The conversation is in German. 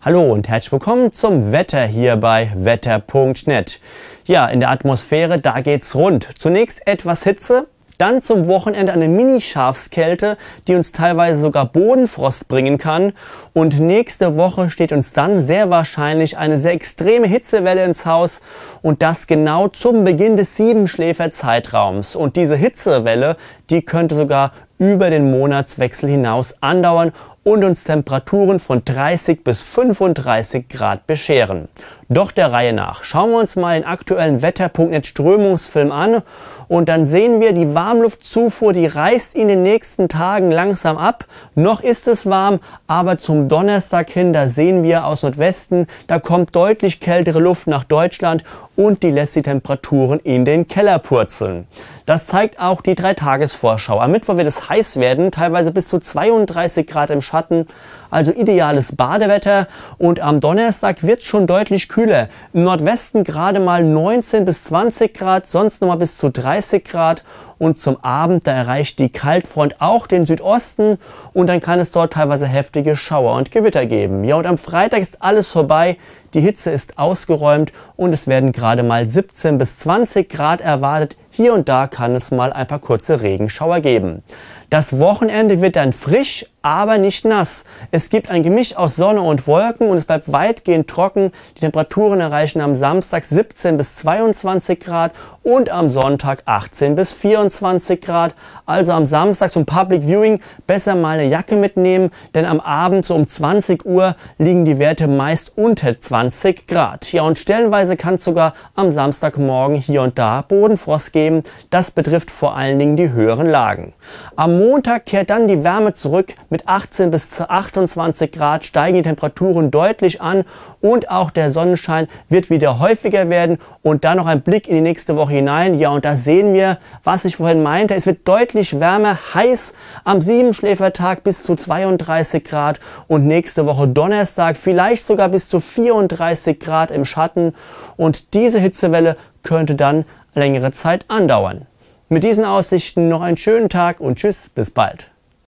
Hallo und herzlich willkommen zum Wetter hier bei wetter.net. Ja, in der Atmosphäre, da geht's rund. Zunächst etwas Hitze, dann zum Wochenende eine Mini-Schafskälte, die uns teilweise sogar Bodenfrost bringen kann. Und nächste Woche steht uns dann sehr wahrscheinlich eine sehr extreme Hitzewelle ins Haus und das genau zum Beginn des Siebenschläferzeitraums. Und diese Hitzewelle, die könnte sogar über den Monatswechsel hinaus andauern und uns Temperaturen von 30 bis 35 Grad bescheren. Doch der Reihe nach. Schauen wir uns mal den aktuellen Wetter.net Strömungsfilm an und dann sehen wir, die Warmluftzufuhr, die reißt in den nächsten Tagen langsam ab. Noch ist es warm, aber zum Donnerstag hin, da sehen wir aus Nordwesten, da kommt deutlich kältere Luft nach Deutschland und die lässt die Temperaturen in den Keller purzeln. Das zeigt auch die Dreitagesvorschau. Am Mittwoch wird es richtig heiß werden, teilweise bis zu 32 Grad im Schatten, also ideales Badewetter. Und am Donnerstag wird es schon deutlich kühler. Im Nordwesten gerade mal 19 bis 20 Grad, sonst nochmal bis zu 30 Grad. Und zum Abend, da erreicht die Kaltfront auch den Südosten und dann kann es dort teilweise heftige Schauer und Gewitter geben. Ja, und am Freitag ist alles vorbei. Die Hitze ist ausgeräumt und es werden gerade mal 17 bis 20 Grad erwartet. Hier und da kann es mal ein paar kurze Regenschauer geben. Das Wochenende wird dann frisch, aber nicht nass. Es gibt ein Gemisch aus Sonne und Wolken und es bleibt weitgehend trocken. Die Temperaturen erreichen am Samstag 17 bis 22 Grad und am Sonntag 18 bis 24 Grad. Also am Samstag zum Public Viewing besser mal eine Jacke mitnehmen, denn am Abend so um 20 Uhr liegen die Werte meist unter 20 Grad. Ja, und stellenweise kann es sogar am Samstagmorgen hier und da Bodenfrost geben. Das betrifft vor allen Dingen die höheren Lagen. Am Montag kehrt dann die Wärme zurück. Mit 18 bis 28 Grad steigen die Temperaturen deutlich an und auch der Sonnenschein wird wieder häufiger werden. Und dann noch ein Blick in die nächste Woche hinein. Ja, und da sehen wir, was ich vorhin meinte. Es wird deutlich wärmer, heiß am Siebenschläfertag bis zu 32 Grad und nächste Woche Donnerstag vielleicht sogar bis zu 34 Grad im Schatten. Und diese Hitzewelle könnte dann längere Zeit andauern. Mit diesen Aussichten noch einen schönen Tag und tschüss, bis bald.